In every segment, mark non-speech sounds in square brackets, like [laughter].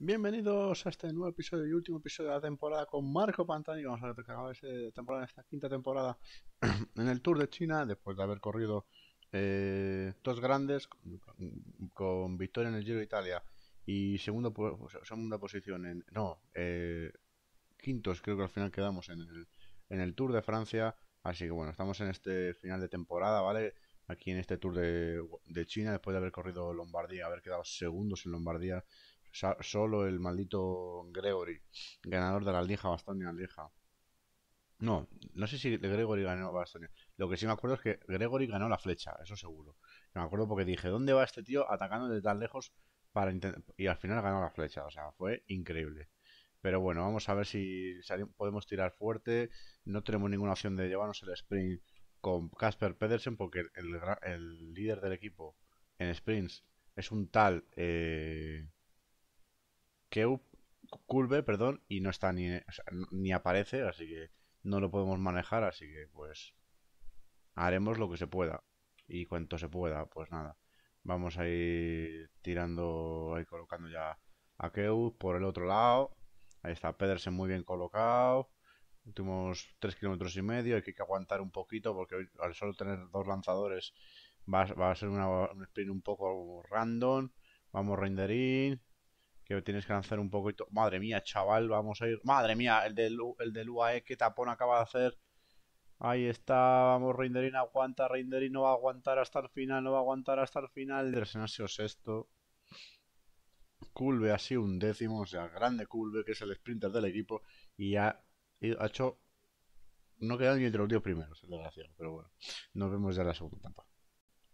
Bienvenidos a este nuevo episodio y último episodio de la temporada con Marco Pantani. Vamos a ver que acaba esta temporada, esta quinta temporada [clears throat] en el Tour de China, después de haber corrido eh, dos grandes con, victoria en el Giro de Italia y segundo, segunda posición en. No, eh, quintos creo que al final quedamos en el, en el Tour de Francia. Así que bueno, estamos en este final de temporada, ¿vale? Aquí en este Tour de, de China, después de haber corrido Lombardía, haber quedado segundos en Lombardía Solo el maldito Gregory, ganador de la lija Bastonia No, no sé si Gregory ganó Bastonia. Lo que sí me acuerdo es que Gregory ganó la flecha, eso seguro. Me acuerdo porque dije, ¿dónde va este tío atacando de tan lejos para y al final ganó la flecha? O sea, fue increíble. Pero bueno, vamos a ver si podemos tirar fuerte. No tenemos ninguna opción de llevarnos el sprint con Casper Pedersen porque el, el líder del equipo en sprints es un tal... Eh... Que Culve, perdón, y no está ni, ni aparece, así que no lo podemos manejar, así que pues haremos lo que se pueda y cuanto se pueda, pues nada. Vamos a ir tirando, Y colocando ya a Kew por el otro lado. Ahí está Pedersen muy bien colocado. Últimos 3 kilómetros y medio, hay que aguantar un poquito porque al solo tener dos lanzadores va, a ser una, un sprint un poco random. Vamos rendering, que tienes que lanzar un poquito. Madre mía, chaval, vamos a ir. Madre mía, el del, el del UAE que tapón acaba de hacer. Ahí está, vamos, Reinderín aguanta, Reinderín no va a aguantar hasta el final, no va a aguantar hasta el final. Dresenasio sexto. Culve así un décimo, o sea, grande Culve, que es el sprinter del equipo, y ha, ha hecho... No queda ni entre los dos primeros, desgraciado, pero bueno, nos vemos ya en la segunda etapa.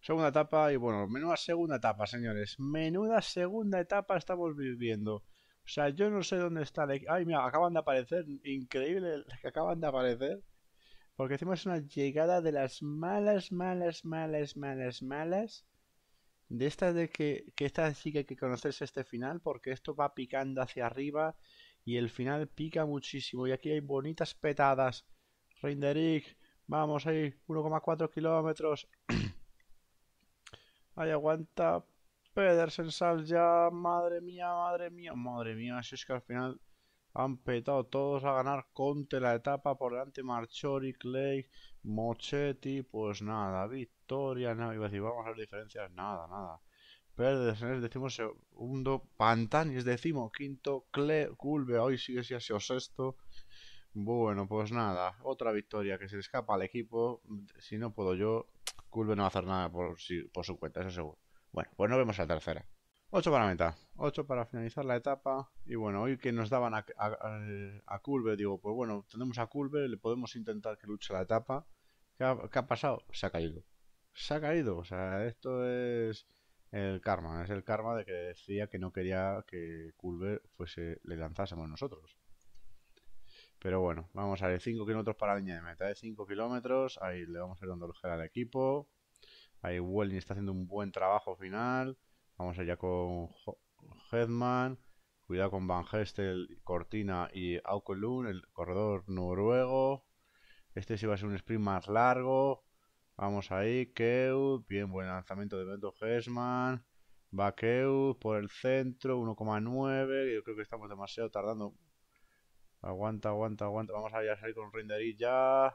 Segunda etapa y bueno, menuda segunda etapa, señores. Menuda segunda etapa estamos viviendo. O sea, yo no sé dónde está Ay, mira, acaban de aparecer. Increíble que acaban de aparecer. Porque hicimos una llegada de las malas, malas, malas, malas, malas. De estas de que, que esta sí que hay que conocerse este final porque esto va picando hacia arriba y el final pica muchísimo. Y aquí hay bonitas petadas. Reinderic, vamos ahí, 1,4 kilómetros. [clears throat] Ahí aguanta. Pedersen sal ya. Madre mía, madre mía. Madre mía, si es que al final han petado todos a ganar Conte la etapa. Por delante Marchori, Clay, Mochetti. Pues nada, victoria. Nada, iba a decir, vamos a ver diferencias. Nada, nada. Pedersen es segundo, Pantani es quinto, Cle, Culve hoy sigue siendo sexto. Bueno, pues nada, otra victoria que se le escapa al equipo. Si no puedo yo, Culve no va a hacer nada por, por su cuenta, eso seguro. Bueno, pues nos vemos a la tercera. 8 para meta, ocho para finalizar la etapa. Y bueno, hoy que nos daban a, a, digo, pues bueno, tenemos a Culver, le podemos intentar que luche la etapa. ¿Qué ha, pasado? Se ha caído. Se ha caído, o sea, esto es el karma, es el karma de que decía que no quería que Culver fuese, le lanzásemos nosotros. Pero bueno, vamos a ver, 5 kilómetros para la línea de meta, de ¿eh? 5 kilómetros, ahí le vamos a ir dando gel al equipo. Ahí Welling está haciendo un buen trabajo final. Vamos allá con Hedman. Cuidado con Van Gestel, Cortina y Aukolun, el corredor noruego. Este sí va a ser un sprint más largo. Vamos ahí, Keud. Bien, buen lanzamiento de Bento Hedman, Va Keud por el centro, 1,9. Yo creo que estamos demasiado tardando Aguanta, aguanta, aguanta. Vamos a, salir con Rinderit ya.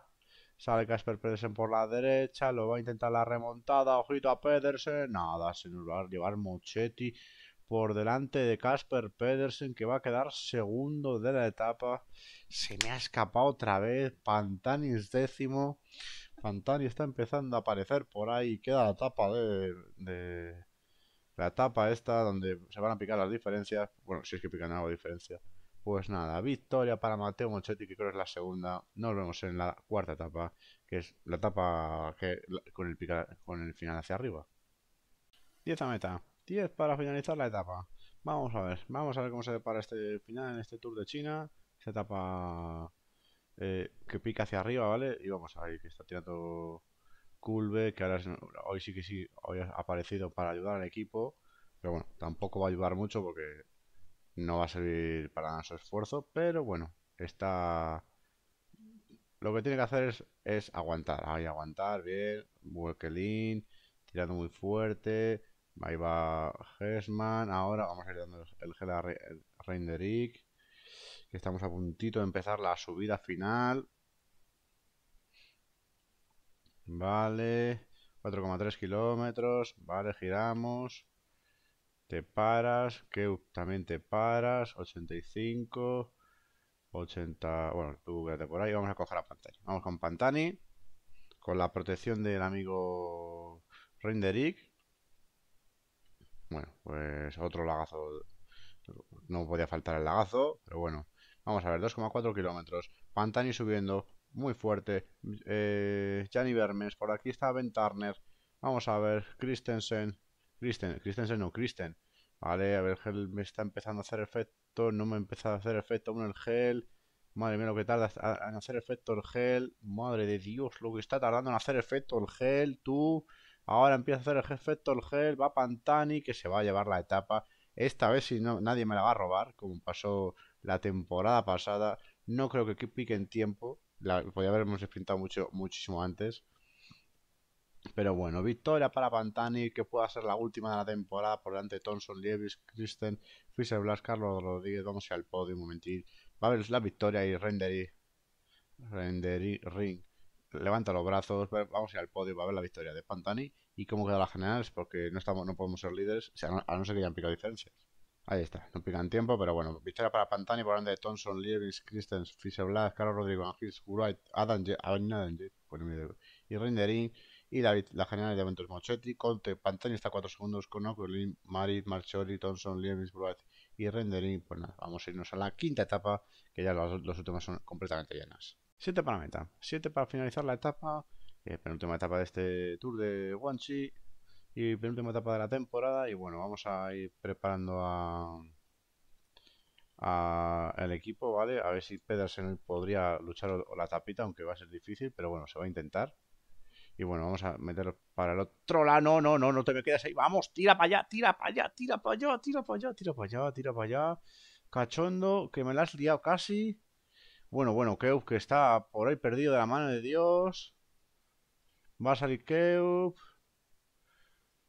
Sale Casper Pedersen por la derecha. Lo va a intentar la remontada. Ojito a Pedersen. Nada, se nos va a llevar Mochetti por delante de Casper Pedersen, que va a quedar segundo de la etapa. Se me ha escapado otra vez. Pantani décimo. Pantani está empezando a aparecer por ahí. Queda la etapa de, de. La etapa esta donde se van a picar las diferencias. Bueno, si es que pican algo de diferencia. Pues nada, victoria para Mateo Monchetti, que creo es la segunda. Nos vemos en la cuarta etapa, que es la etapa que, con, el final hacia arriba. Diez a meta, 10 para finalizar la etapa. Vamos a ver, vamos a ver cómo se depara este final en este Tour de China. Esta etapa eh, que pica hacia arriba, ¿vale? Y vamos a ver que está tirando Culve, que ahora hoy sí que sí, hoy ha aparecido para ayudar al equipo. Pero bueno, tampoco va a ayudar mucho porque no va a servir para su esfuerzo, pero bueno, está... Lo que tiene que hacer es, es aguantar, ahí aguantar, bien, Welkelin, tirando muy fuerte, ahí va Hesman, ahora vamos a ir dando el gel a que estamos a puntito de empezar la subida final. Vale, 4,3 kilómetros, vale, giramos te paras, que también te paras, 85, 80, bueno, tú quédate por ahí, vamos a coger a Pantani. Vamos con Pantani, con la protección del amigo Rinderik. Bueno, pues otro lagazo, no podía faltar el lagazo, pero bueno, vamos a ver, 2,4 kilómetros, Pantani subiendo, muy fuerte, eh, Vermes, por aquí está Ben vamos a ver, Christensen, Kristen, se no, Kristen Vale, a ver, el gel me está empezando a hacer efecto. No me ha empezado a hacer efecto aún el gel. Madre mía, lo que tarda en hacer efecto el gel. Madre de Dios, lo que está tardando en hacer efecto el gel. Tú, ahora empieza a hacer el efecto el gel. Va Pantani, que se va a llevar la etapa. Esta vez, si no, nadie me la va a robar, como pasó la temporada pasada. No creo que pique en tiempo. La, podía habernos sprintado mucho, muchísimo antes. Pero bueno, victoria para Pantani, que pueda ser la última de la temporada por delante de Thompson, Lievis, Christen, Fischer Blas, Carlos Rodríguez, vamos al podio un momentito Va a ver la victoria y Renderi. Renderi Ring. Levanta los brazos, vamos a al podio, va a ver la victoria de Pantani y cómo quedan las generales, porque no estamos, no podemos ser líderes, a no ser que hayan picado diferencias. Ahí está, no pican tiempo, pero bueno, victoria para Pantani por delante de Thompson, Lievis, Christens, Fischer Blas, Carlos Rodríguez, Angis, Wright, Adam, Adam, Adam, y Renderín y la, la general de eventos Mochetti, Conte, Pantani está a 4 segundos con Oculin, Marit, Marchori, Thompson, Liemis, Bruat y Rendering. Pues nada, vamos a irnos a la quinta etapa, que ya los últimos son completamente llenas. Siete para la meta, 7 para finalizar la etapa, eh, penúltima etapa de este Tour de Wanchi y penúltima etapa de la temporada. Y bueno, vamos a ir preparando a el equipo, ¿vale? A ver si Pedersen podría luchar la tapita, aunque va a ser difícil, pero bueno, se va a intentar. Y bueno, vamos a meter para el otro lado. No, no, no, no te me quedas ahí. Vamos, tira para allá, tira para allá, tira para allá, tira para allá, tira para allá, tira para allá. Cachondo, que me la has liado casi. Bueno, bueno, Keup que está por ahí perdido de la mano de Dios. Va a salir Keup.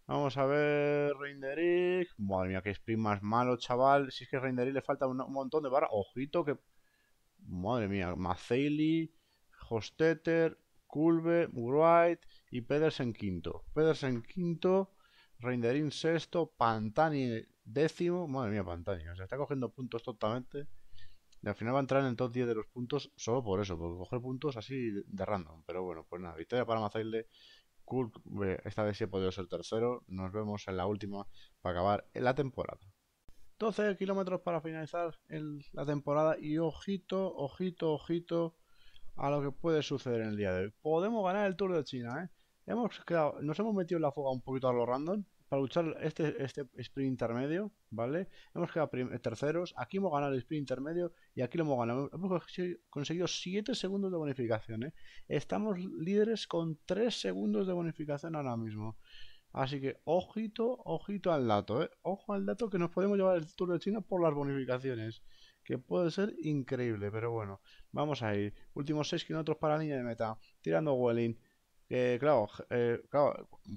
Vamos a ver Reinderick. Madre mía, que sprint más malo, chaval. Si es que a le falta un, montón de barra. Ojito que... Madre mía, Maceili, Hostetter... Kulbe, Wright y Pedersen quinto. Pedersen quinto, Reinderin sexto, Pantani décimo. Madre mía, Pantani, o está cogiendo puntos totalmente. Y al final va a entrar en el top 10 de los puntos solo por eso, por coger puntos así de random. Pero bueno, pues nada, victoria para Mazaile. Kulbe, esta vez sí he podido ser tercero. Nos vemos en la última para acabar la temporada. 12 kilómetros para finalizar la temporada y ojito, ojito, ojito a lo que puede suceder en el día de hoy. Podemos ganar el Tour de China, ¿eh? Hemos quedado, nos hemos metido en la fuga un poquito a lo random para luchar este, este sprint intermedio, ¿vale? Hemos quedado terceros, aquí hemos ganado el sprint intermedio y aquí lo hemos ganado. Hemos conseguido 7 segundos de bonificación, ¿eh? Estamos líderes con 3 segundos de bonificación ahora mismo. Así que ojito, ojito al dato, ¿eh? Ojo al dato que nos podemos llevar el Tour de China por las bonificaciones que puede ser increíble, pero bueno, vamos a ir. Últimos 6 kilómetros para la línea de meta, tirando Welling. Eh, eh, claro,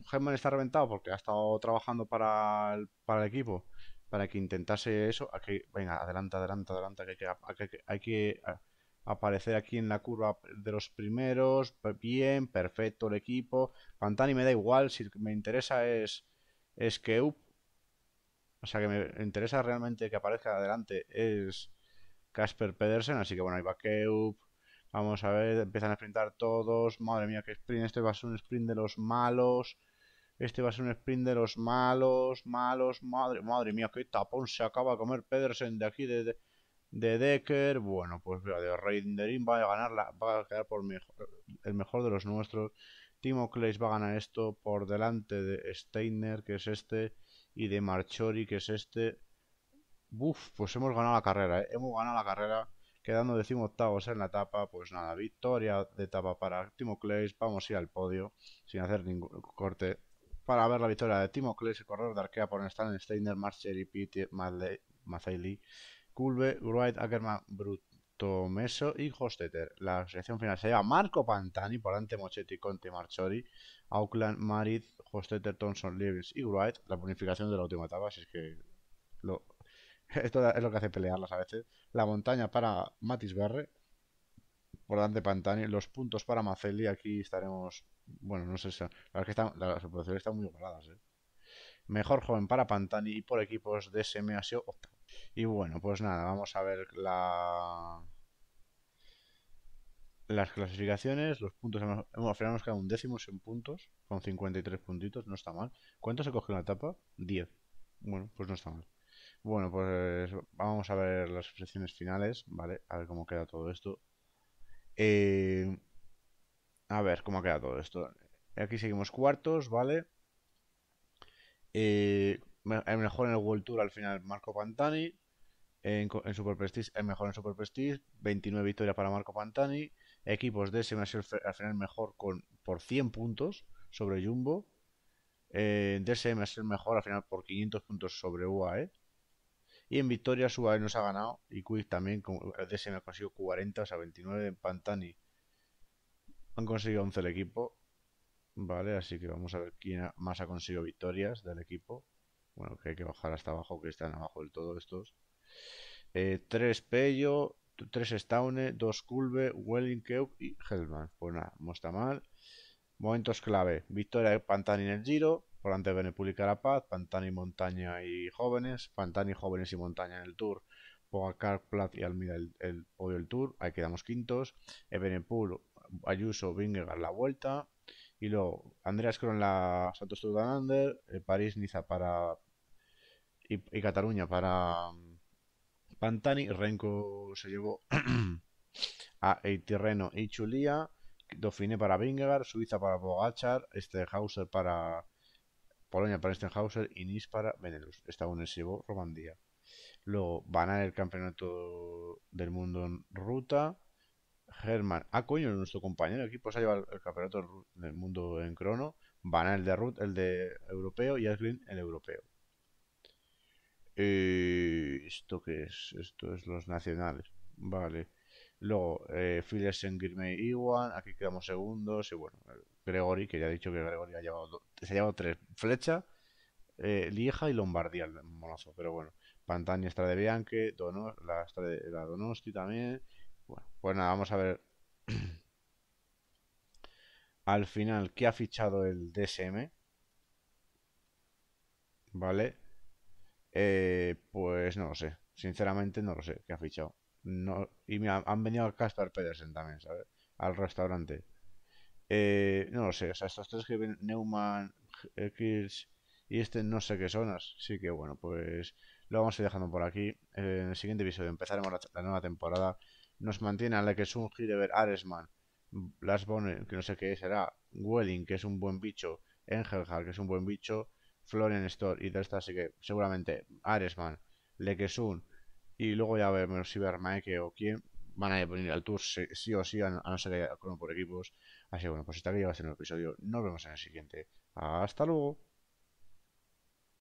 Germán está reventado porque ha estado trabajando para el, equipo, para que intentase eso. venga, adelante, adelante, adelante. hay que aparecer aquí en la curva de los primeros. Bien, perfecto el equipo. Pantani me da igual, si me interesa es, es que o sea que me interesa realmente que aparezca adelante es Casper Pedersen, así que bueno, ahí va Keup. Vamos a ver, empiezan a sprintar todos. Madre mía, qué sprint. Este va a ser un sprint de los malos. Este va a ser un sprint de los malos, malos. Madre, madre mía, qué tapón se acaba de comer Pedersen de aquí, de, de, Decker. Bueno, pues mira, de Reinderin va a ganar, va a quedar por mejor, el mejor de los nuestros. Timo Clays va a ganar esto por delante de Steiner, que es este y de Marchori, que es este. Buf, pues hemos ganado la carrera, hemos ganado la carrera, quedando decimoctavos en la etapa, pues nada, victoria de etapa para Timo vamos a ir al podio, sin hacer ningún corte, para ver la victoria de Timo Clays, el corredor de arquea por Stan Steiner, Marcheri, Pitti, Mazaili, Kulbe, Wright, Ackerman, Brut, Meso y Hostetter. La selección final se lleva Marco Pantani, por ante Mochetti, Conte, Marchori, Auckland, Marit, Hostetter, Thompson, Lewis y Wright. La bonificación de la última etapa, así es que [laughs] esto es lo que hace pelearlas a veces. La montaña para Matis Berre, por Dante Pantani, los puntos para Macelli, aquí estaremos, bueno, no sé si, las oposiciones están muy igualadas, ¿eh? Mejor joven para Pantani y por equipos de ha Y bueno, pues nada, vamos a ver la las clasificaciones, los puntos, hemos, al final nos quedado un décimo en puntos, con 53 puntitos, no está mal. cuántos se cogió en la etapa? 10. Bueno, pues no está mal. Bueno, pues vamos a ver las secciones finales, ¿vale? A ver cómo queda todo esto. Eh, a ver cómo queda todo esto. Aquí seguimos cuartos, ¿vale? Eh, el mejor en el World Tour al final Marco Pantani. En, Super Prestige, el mejor en Super Prestige, 29 victorias para Marco Pantani. Equipos DSM ha sido al final mejor con, por 100 puntos sobre Jumbo. Eh, DSM ha sido mejor al final por 500 puntos sobre UAE. Y en victorias UAE nos ha ganado y Quick también. Con, DSM ha conseguido 40, o sea, 29 en Pantani. Han conseguido 11 el equipo. Vale, así que vamos a ver quién más ha conseguido victorias del equipo. Bueno, que hay que bajar hasta abajo, que están abajo del todo estos. 3 eh, Pello, 3 Staune, 2 Kulbe, Wellingkeup y Helman. Pues nada, no está mal. Momentos clave. Victoria de Pantani en el Giro. Por antes Benepulica y Carapaz. Pantani Montaña y Jóvenes. Pantani Jóvenes y Montaña en el Tour. Pogacar, Plat y Almida el, el Tour. Ahí quedamos quintos. Ebenepul, eh, Ayuso, Vingegaard la Vuelta. Y luego Andreas Kron la Santos Under. Eh, París-Niza para... y Cataluña para mm, Pantani. Renko se llevó [clears throat] a el y Chulia, Dauphine para Vingegaard, Suiza para Bogachar, para Polonia para Stenhauser y Nis para Benelux. se llevó Romandía. Luego ganar el campeonato del mundo en ruta. German, ah coño, nuestro compañero equipo se ha llevado el campeonato del mundo en crono. Van el de Ruth, el de europeo y Aslin el europeo. Eh, ¿Esto que es? Esto es los nacionales. Vale. Luego, eh, en Girmay, Iwan. Aquí quedamos segundos. Y bueno, Gregory, que ya he dicho que Gregory ha llevado, se ha llevado tres. Flecha, eh, Lieja y Lombardía, el monazo. Pero bueno, Pantani, Estrada de Bianque, la, Donosti también. Bueno, pues nada, vamos a ver. [clears throat] Al final, Que ha fichado el DSM? ¿Vale? Eh, pues no lo sé. Sinceramente no lo sé Que ha fichado. No, y mira, han venido a Caspar Pedersen también, ¿sabes? Al restaurante. Eh, no lo sé. O sea, estos tres que ven, Neumann, Kirsch y este no sé qué son. Así que bueno, pues lo vamos a ir dejando por aquí. Eh, en el siguiente episodio empezaremos la, nueva temporada. Nos mantiene a la que es un Hidever Aresman, Lars Bonner, que no sé qué será, Welling, que es un buen bicho, Engelhard, que es un buen bicho, Florian Store y Delta, así que seguramente Aresman, Lekesun y luego ya veremos si Bermaeke o quién van a venir al tour sí, o sí, a no, ser que ser que por equipos. Así que bueno, pues hasta aquí va a ser el episodio. Nos vemos en el siguiente. Hasta luego.